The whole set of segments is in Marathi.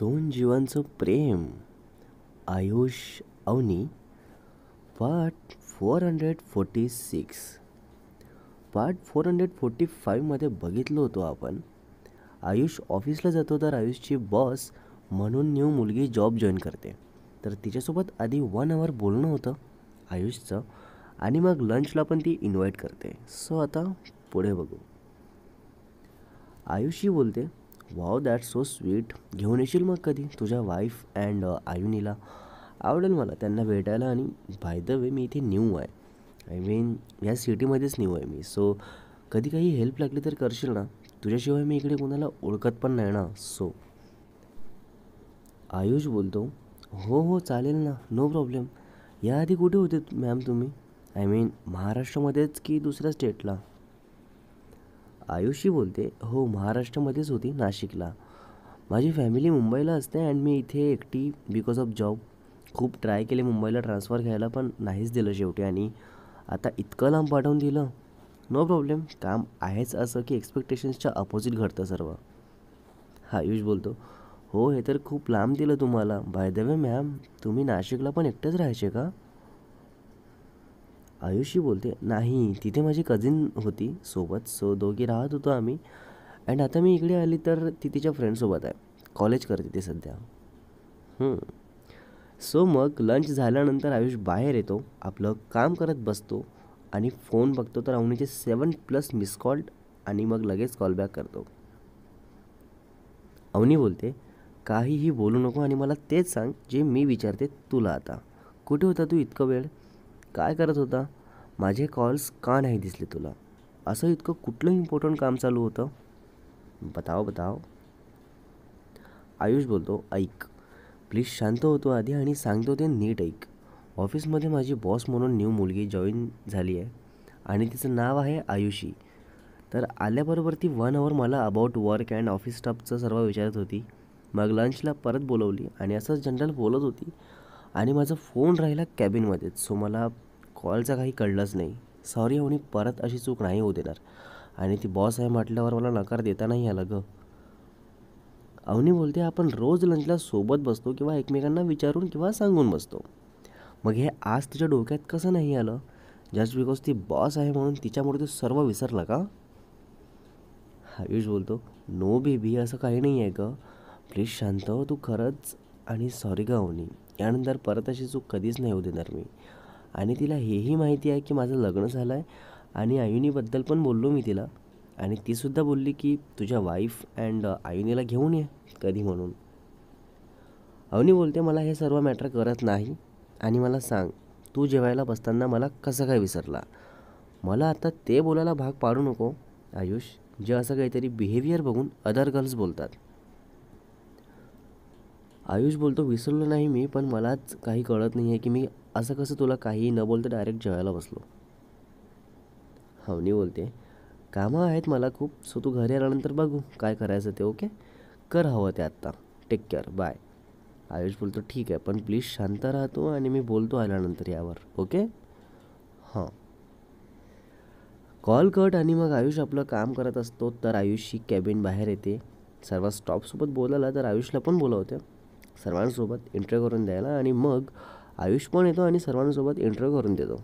दोन जीवांचं प्रेम Ayush Avni part four hundred forty six part four hundred forty फाईव्हमध्ये बघितलो होतो आपण आयुष ऑफिसला जातो तर आयुषची बॉस म्हणून न्यू मुलगी जॉब जॉईन करते तर तिच्यासोबत आधी वन आवर बोलणं होतं आयुषचं आणि मग लंचला पण ती इन्व्हाइट करते सो आता पुढे बघू आयुषी बोलते वाव दॅट सो स्वीट घेऊन येशील मग कधी तुझ्या वाईफ अँड uh, आयुनीला आवडेल मला त्यांना भेटायला आणि बाय द वे मी इथे न्यू आहे आय मीन या सिटीमध्येच न्यू आहे मी सो कधी काही हेल्प लागली तर करशील ना तुझ्याशिवाय मी इकडे कोणाला ओळखत पण नाही ना सो आयुष बोलतो हो हो चालेल ना नो प्रॉब्लेम याआधी कुठे होते मॅम तुम्ही आय मीन महाराष्ट्रामध्येच की दुसऱ्या स्टेटला आयुषी बोलते हो महाराष्ट्रामध्येच होती नाशिकला माझी फॅमिली मुंबईला असते अँड मी इथे एकटी बिकॉज ऑफ जॉब खूप ट्राय केले मुंबईला ट्रान्सफर घ्यायला पण नाहीच दिलं शेवटी आणि आता इतकं लांब पाठवून दिलं नो प्रॉब्लेम काम आहेच असं की एक्सपेक्टेशन्सच्या अपोजिट घडतं सर्व हा आयुष बोलतो हो हे तर खूप लांब दिलं तुम्हाला बाय द वे मॅम तुम्ही नाशिकला पण एकटंच राहायचे का आयुषी बोलते नाही तिथे माझी कझिन होती सोबत सो दोघी राहत होतो आम्ही अँड आता मी इकडे आली तर ती तिच्या फ्रेंडसोबत आहे कॉलेज करते ती सध्या सो मग लंच झाल्यानंतर आयुष बाहेर येतो आपलं काम करत बसतो आणि फोन बघतो तर अवनीचे सेवन प्लस मिस कॉल्ड आणि मग लगेच कॉलबॅक करतो अवनी बोलते काहीही बोलू नको आणि मला तेच सांग जे मी विचारते तुला आता कुठे होता तू इतकं वेळ काय करत होता माझे कॉल्स का नाही दिसले तुला असं इतकं कुठलं इम्पॉर्टंट काम चालू होतं बताव बताव आयुष बोलतो ऐक प्लीज शांत होतो आधी आणि सांगतो ते नीट ऐक ऑफिसमध्ये माझी बॉस म्हणून न्यू मुलगी जॉईन झाली आहे आणि तिचं नाव आहे आयुषी तर आल्याबरोबर ती वन आवर मला अबाउट वर्क अँड ऑफिस स्टाफचं सर्व विचारत होती मग लंचला परत बोलवली आणि असंच जनरल बोलत होती आणि माझा फोन राहिला कॅबिनमध्येच सो मला कॉलचा काही कळलंच नाही सॉरी आणि परत अशी चूक नाही होऊ देणार आणि ती बॉस आहे म्हटल्यावर मला नकार देता नाही आला गं अवनी बोलते आपण रोज लंचला सोबत बसतो किंवा एकमेकांना विचारून किंवा सांगून बसतो मग हे आज तिच्या डोक्यात कसं नाही आलं जस्ट बिकॉज ती बॉस आहे म्हणून तिच्यामुळे तू सर्व विसरला का आयुष बोलतो नो बेबी असं काही नाही आहे गं प्लीज शांत हो, तू खरंच आणि सॉरी अवनी यानंतर परत अशी चूक कधीच नाही होऊ देणार मी आणि तिला हेही माहिती आहे की माझं लग्न झालं आहे आणि आयुनीबद्दल पण बोललो मी तिला आणि तीसुद्धा बोलली की तुझ्या वाईफ अँड आयुनीला घेऊन ये कधी म्हणून अवनी बोलते मला हे सर्व मॅटर करत नाही आणि मला सांग तू जेवायला बसताना मला कसं काय विसरला मला आता ते बोलायला भाग पाडू नको आयुष जे असं काहीतरी बिहेवियर बघून अदर गर्ल्स बोलतात आयुष बोलतो विसरलो नाही मी पण मलाच काही कळत नाही आहे की मी असं कसं तुला काही न बोलतं डायरेक्ट जेवायला बसलो हवनी बोलते कामं आहेत मला खूप सो तू घरी आल्यानंतर बघू काय करायचं ते ओके कर हवं ते आत्ता टेक केअर बाय आयुष बोलतो ठीक आहे पण प्लीज शांत राहतो आणि मी बोलतो आल्यानंतर यावर ओके हां कॉल कट आणि मग आयुष आपलं काम करत असतो तर आयुषची कॅबिन बाहेर येते सर्व स्टॉपसोबत बोलायला तर आयुषला पण बोलवते सर्वांसोबत इंट्रो करून द्यायला आणि मग आयुष पण येतो आणि सर्वांसोबत इंट्रो करून देतो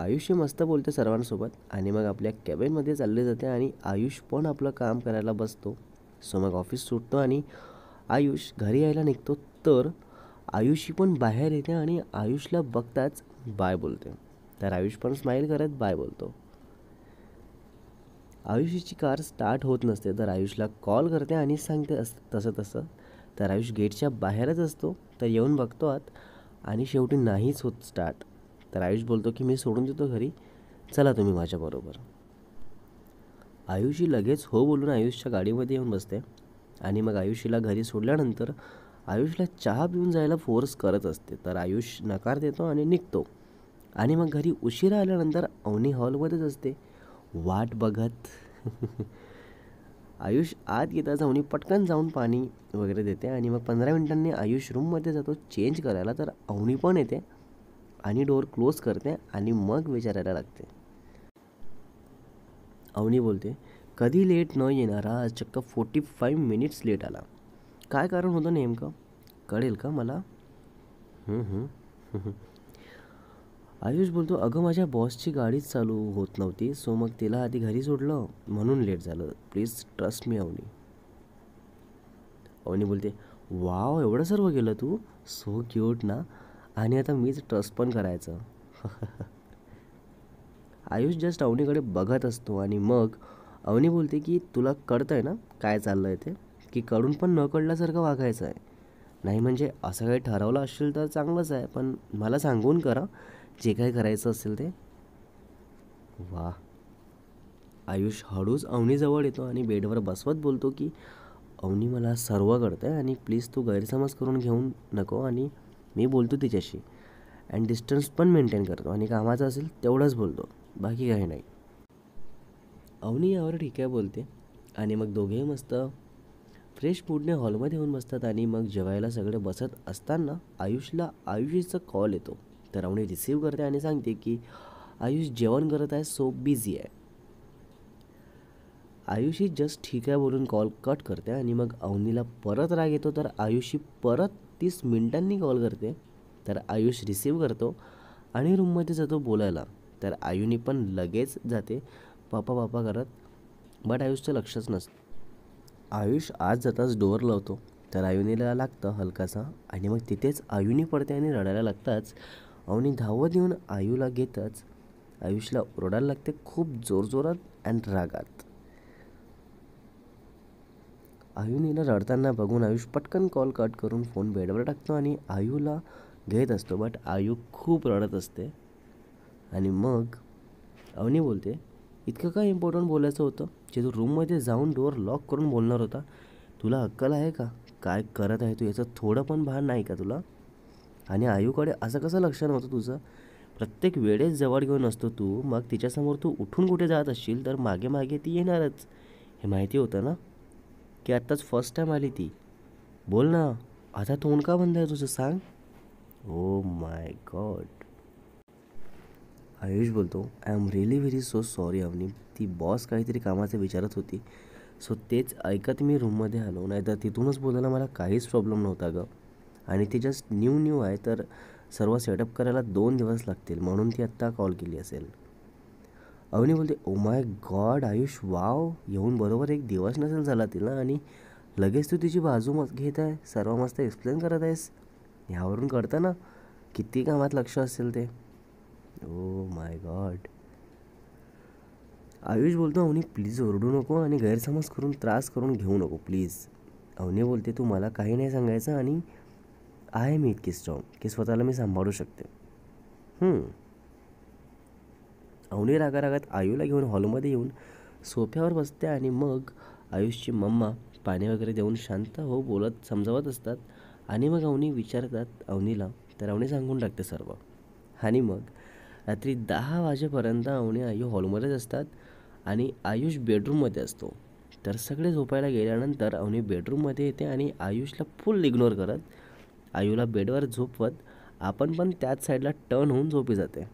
आयुष्य मस्त बोलते सर्वांसोबत आणि मग आपल्या कॅबिनमध्ये चालले जाते आणि आयुष पण आपलं काम करायला बसतो सो मग ऑफिस सुटतो आणि आयुष घरी यायला निघतो तर आयुषी पण बाहेर येते आणि आयुषला बघताच बाय बोलते तर आयुष पण स्माईल करत बाय बोलतो आयुषची कार स्टार्ट होत नसते तर आयुषला कॉल करते आणि सांगते अस तसं तसं तर आयुष गेटच्या बाहेरच असतो तर येऊन बघतो आत आणि शेवटी नाहीच होत स्टार्ट तर आयुष बोलतो की मी सोडून देतो घरी चला तुम्ही माझ्याबरोबर आयुषी लगेच हो बोलून आयुषच्या गाडीमध्ये येऊन बसते आणि मग आयुषीला घरी सोडल्यानंतर आयुषला चहा पिऊन जायला फोर्स करत असते तर आयुष नकार देतो आणि निघतो आणि मग घरी उशिरा आल्यानंतर अवनी हॉलमध्येच असते वाट बघत आयुष आत येता जाऊन पटकन जाऊन पाणी वगैरे देते आणि मग पंधरा मिनिटांनी आयुष रूममध्ये जातो चेंज करायला तर अवनी पण येते आणि डोअर क्लोज करते आणि मग विचारायला लागते अवनी बोलते कधी लेट न येणारा आज चक्क फोर्टी फाईव्ह मिनिट्स लेट आला काय कारण होतं नेमकं कळेल का मला आयुष बोलतो अगं माझ्या बॉसची गाडीच चालू होत नव्हती सो मग तिला आधी घरी सोडलं म्हणून लेट झालं please trust me Avni Avni बोलते वाव एवढं सर्व गेलं तू सो क्यूट ना आणि आता मीच ट्रस्ट पण करायचं आयुष जस्ट अवनीकडे बघत असतो आणि मग अवनी बोलते की तुला कळतं आहे ना काय चाललं आहे ते की कळून पण न कळल्यासारखं वागायचं आहे नाही म्हणजे असं काही ठरवलं असेल तर चांगलंच आहे पण मला सांगून करा जे काय करायचं असेल ते वा आयुष हळूच अवनीजवळ येतो आणि बेडवर बसवत बोलतो की अवनी मला सर्व करतं आहे आणि प्लीज तू गैरसमज करून घेऊन नको आणि मी बोलतो तिच्याशी अँड डिस्टन्स पण मेंटेन करतो आणि कामाचं असेल तेवढंच बोलतो बाकी काही नाही अवनी यावर ठीक आहे बोलते आणि मग दोघेही मस्त फ्रेश फूडने हॉलमध्ये येऊन बसतात आणि मग जेवायला सगळे बसत असताना आयुषला आयुषीचा कॉल येतो तर राहुणी रिसीव्ह करते आणि सांगते की आयुष जेवण करत आहे सो बिझी आहे आयुषी जस्ट ठीक आहे बोलून कॉल कट करते आणि मग अवनीला परत राग येतो तर आयुषी परत तीस मिनटांनी कॉल करते तर आयुष रिसीव करतो आणि रूममध्ये जातो बोलायला तर आयुनी पण लगेच जाते पापा पापा करत बट आयुषचं लक्षच नसतं आयुष आज जाताच डोर लावतो तर आयुनीला लागतं हलकासा आणि मग तिथेच आयुनी पडते आणि रडायला लागताच अवनी धावत येऊन आयूला घेताच आयुषला ओरडायला लागते खूप जोरजोरात अँड रागात आयुनीला रडताना बघून आयुष पटकन कॉल कट करून फोन बेडवर टाकतो आणि आयूला घेत असतो बट आयू खूप रडत असते आणि मग अवनी बोलते इतकं काय इम्पॉर्टंट बोलायचं होतं जे तू रूममध्ये जाऊन डोअर लॉक करून बोलणार होता तुला अक्कल आहे का काय करत आहे तू याचं थोडं पण भान नाही का तुला आणि आयुकडे असं कसं लक्ष नव्हतं तुझं प्रत्येक वेळेस जवळ घेऊन असतो तू मग तिच्यासमोर तू उठून कुठे जात असशील तर मागे मागे ती येणारच हे माहिती होतं ना की आत्ताच फर्स्ट टाईम आली ती बोल ना आता तोंड का बंद आहे तुझं सांग ओ माय गॉड आयुष बोलतो I am really very so sorry Avni ती बॉस काहीतरी कामाचं विचारत होती सो तेच ऐकत मी रूममध्ये आलो नाही तर तिथूनच बोलायला मला काहीच प्रॉब्लेम नव्हता गं आणि ते जस्ट न्यू न्यू आहे तर सर्व सेटअप करायला दोन दिवस लागतील म्हणून ती आत्ता कॉल केली असेल अवनी बोलते oh my god Ayush wow येऊन बरोबर एक दिवस नसेल झाला तिला आणि लगेच तू तिची बाजू मग घेत आहे सर्व मस्त एक्सप्लेन करत आहेस ह्यावरून कळतं ना किती कामात लक्ष असेल ते ओ माय गॉड आयुष बोलतो अवनी प्लीज ओरडू नको आणि गैरसमज करून त्रास करून घेऊ नको प्लीज अवनी बोलते तू मला काही नाही सांगायचं आणि आहे मी इतकी स्ट्रॉंग की स्वतःला मी सांभाळू शकते अवनी रागा रागात आयूला घेऊन हॉलमध्ये येऊन सोफ्यावर बसते आणि मग आयुषची मम्मा पाणी वगैरे देऊन शांत हो बोलत समजावत असतात आणि मग अवनी विचारतात अवनीला तर अवनी सांगून टाकते सर्व आणि मग रात्री दहा वाजेपर्यंत अवनी आयू हॉलमध्येच असतात आणि आयुष बेडरूममध्ये असतो तर सगळे झोपायला गेल्यानंतर अवनी बेडरूममध्ये येते आणि आयुषला फुल इग्नोर करत आयुला बेडवर झोपवत आपण पण त्याच साईडला टर्न होऊन झोपी जाते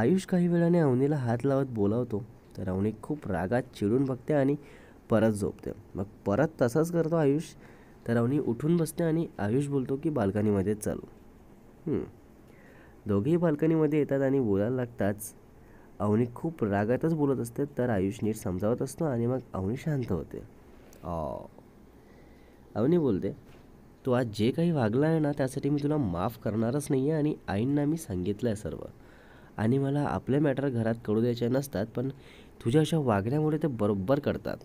आयुष काही वेळाने अवनीला हात लावत बोलावतो तर अवनी खूप रागात चिडून बघते आणि परत झोपते मग परत तसंच करतो आयुष तर अवनी उठून बसते आणि आयुष बोलतो की बाल्कनीमध्ये चालू दोघेही बाल्कनीमध्ये येतात आणि बोलायला लागताच अवनी खूप रागातच बोलत असते तर आयुष नीट समजावत असतो आणि मग अवनी शांत होते अवनी बोलते तू आज जे काही वागला आहे ना त्यासाठी मी तुला माफ करणारच नाही आहे आणि आईंना मी सांगितलं आहे सर्व आणि मला आपले मॅटर घरात कळू द्यायचे नसतात पण तुझ्या अशा वागण्यामुळे ते बरोबर करतात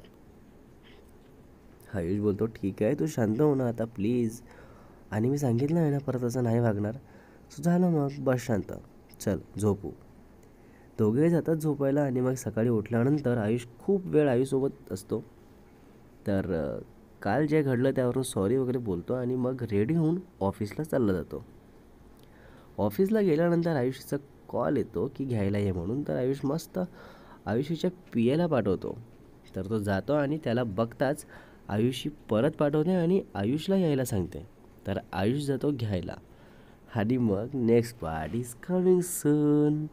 आयुष बोलतो ठीक आहे तू शांत हो ना आता प्लीज आणि मी सांगितलं आहे ना परत असं नाही वागणार सो झालं मग बस शांत चल झोपू दोघे जातात झोपायला आणि मग सकाळी उठल्यानंतर आयुष खूप वेळ आयुषसोबत असतो तर काल जे घडलं त्यावरून सॉरी वगैरे बोलतो आणि मग रेडी होऊन ऑफिसला चालला जातो ऑफिसला गेल्यानंतर आयुष्याचा कॉल येतो की घ्यायला ये म्हणून तर आयुष मस्त आयुषीच्या पियाला पाठवतो तर तो जातो आणि त्याला बघताच आयुषी परत पाठवते आणि आयुषला यायला सांगते तर आयुष जातो घ्यायला आणि मग next part is coming soon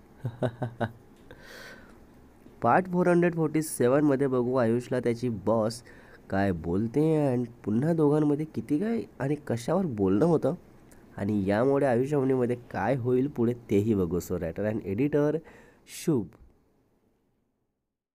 part four hundred forty सेवनमध्ये बघू आयुषला त्याची बॉस काय बोलते अँड पुन्हा दोघांमध्ये किती काय आणि कशावर बोलणं होतं आणि यामुळे आयुष्यावणीमध्ये काय होईल पुढे तेही बघू सो रायटर अँड एडिटर शुभ